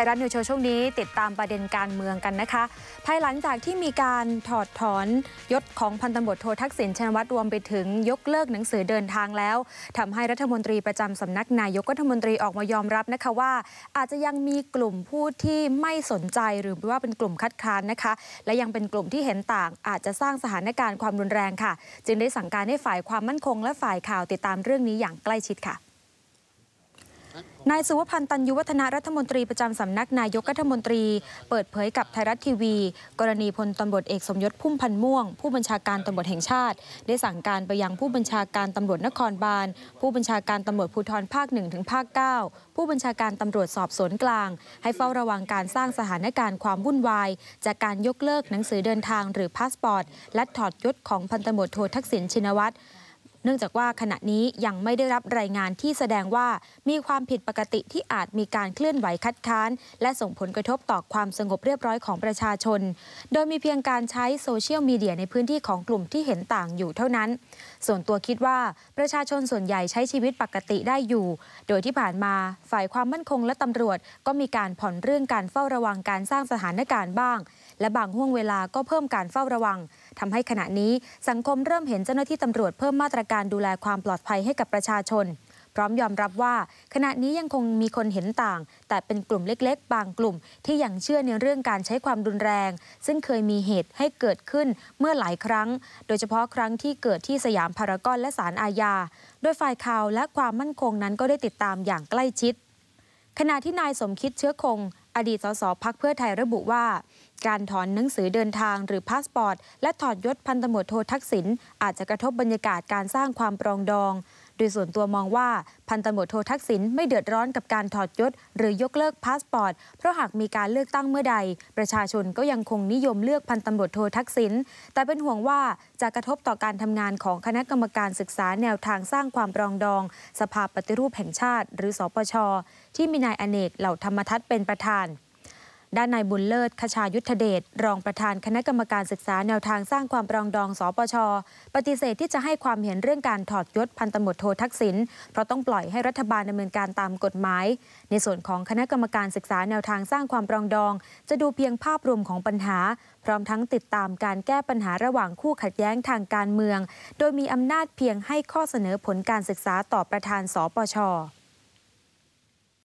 ยรัฐนิวโชว์ช่วงนี้ติดตามประเด็นการเมืองกันนะคะ ภายหลังจากที่มีการถอดถอนยศของพันตำรวจโททักษิณชินวัตรรวมไปถึงยกเลิกหนังสือเดินทางแล้ว ทำให้รัฐมนตรีประจำสำนักนายกรัฐมนตรีออกมายอมรับนะคะว่า อาจจะยังมีกลุ่มผู้ที่ไม่สนใจ หรือว่าเป็นกลุ่มคัดค้านนะคะ และยังเป็นกลุ่มที่เห็นต่างอาจจะสร้างสถานการณ์ความรุนแรงค่ะ จึงได้สั่งการให้ฝ่ายความมั่นคง และฝ่ายข่าวติดตามเรื่องนี้อย่างใกล้ชิดค่ะนายสุวพันธ์ตันยุวัฒนารัฐมนตรีประจำสำนักนายกรัฐมนตรี เปิดเผยกับไทยรัฐทีวี กรณีพลตำรวจเอกสมยศพุ่มพันธ์ม่วงผู้บัญชาการตำรวจแห่งชาติ ได้สั่งการไปยังผู้บัญชาการตำรวจนครบาลผู้บัญชาการตำรวจภูธรภาคหนึ่งถึงภาค9 ผู้บัญชาการตำรวจสอบสวนกลาง ให้เฝ้าระวังการสร้างสถานการณ์ความวุ่นวายจากการยกเลิกหนังสือเดินทาง หรือพาสปอร์ต และถอดยศของพันตำรวจโททักษิณชินวัตรเนื่องจากว่าขณะนี้ยังไม่ได้รับรายงานที่แสดงว่ามีความผิดปกติที่อาจมีการเคลื่อนไหวคัดค้าน และส่งผลกระทบต่อความสงบเรียบร้อยของประชาชน โดยมีเพียงการใช้โซเชียลมีเดียในพื้นที่ของกลุ่มที่เห็นต่างอยู่เท่านั้น ส่วนตัวคิดว่าประชาชนส่วนใหญ่ใช้ชีวิตปกติได้อยู่ โดยที่ผ่านมาฝ่ายความมั่นคงและตำรวจก็มีการผ่อนเรื่องการเฝ้าระวังการสร้างสถานการณ์บ้าง และบางห่วงเวลาก็เพิ่มการเฝ้าระวังทำให้ขณะนี้สังคมเริ่มเห็นเจ้าหน้าที่ตำรวจเพิ่มมาตรการดูแลความปลอดภัยให้กับประชาชน พร้อมยอมรับว่า ขณะนี้ยังคงมีคนเห็นต่าง แต่เป็นกลุ่มเล็กๆ บางกลุ่มที่ยังเชื่อในเรื่องการใช้ความรุนแรง ซึ่งเคยมีเหตุให้เกิดขึ้นเมื่อหลายครั้ง โดยเฉพาะครั้งที่เกิดที่สยามพารากอนและศาลอาญาโดยฝ่ายข่าวและความมั่นคงนั้นก็ได้ติดตามอย่างใกล้ชิด ขณะที่นายสมคิดเชื้อคงอดีตสสพักเพื่อไทยระบุว่า การถอนหนังสือเดินทางหรือพาสปอร์ต และถอดยศพันตำรวจโททักษิณอาจจะกระทบบรรยากาศการสร้างความปรองดองดยส่วนตัวมองว่าพันตำรวจโททักษิณไม่เดือดร้อนกับการถอดยศหรือยกเลิกพาสปอร์ตเพราะหากมีการเลือกตั้งเมื่อใด ประชาชนก็ยังคงนิยมเลือกพันตำรวจโททักษิณแต่เป็นห่วงว่าจะกระทบต่อการทำงานของคณะกรรมการศึกษาแนวทางสร้างความปรองดอง สภาปฏิรูปแห่งชาติ หรือสปชที่มีนายอเนกเหล่าธรรมทัตเป็นประธานด้านนายบุญเลิศคชายุทธเดช รองประธานคณะกรรมการศึกษาแนวทางสร้างความปรองดอง สปช ปฏิเสธที่จะให้ความเห็นเรื่องการถอดยศพันตำรวจโททักษิณ เพราะต้องปล่อยให้รัฐบาลดำเนินการตามกฎหมาย ในส่วนของคณะกรรมการศึกษาแนวทางสร้างความปรองดอง จะดูเพียงภาพรวมของปัญหา พร้อมทั้งติดตามการแก้ปัญหาระหว่างคู่ขัดแย้งทางการเมือง โดยมีอำนาจเพียงให้ข้อเสนอผลการศึกษาต่อประธานสปช